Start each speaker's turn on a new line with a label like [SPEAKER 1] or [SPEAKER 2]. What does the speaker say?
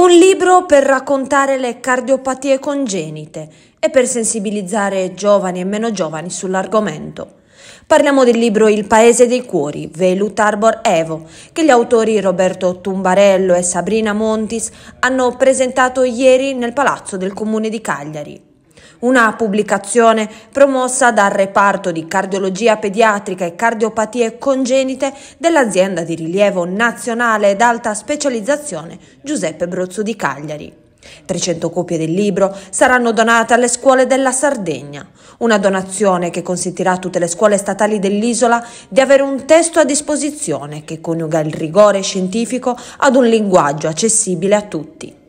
[SPEAKER 1] Un libro per raccontare le cardiopatie congenite e per sensibilizzare giovani e meno giovani sull'argomento. Parliamo del libro Il paese dei cuori, Velu Tarbor Evo, che gli autori Roberto Tumbarello e Sabrina Montis hanno presentato ieri nel Palazzo del Comune di Cagliari una pubblicazione promossa dal reparto di cardiologia pediatrica e cardiopatie congenite dell'azienda di rilievo nazionale ed alta specializzazione Giuseppe Brozzo di Cagliari. 300 copie del libro saranno donate alle scuole della Sardegna, una donazione che consentirà a tutte le scuole statali dell'isola di avere un testo a disposizione che coniuga il rigore scientifico ad un linguaggio accessibile a tutti.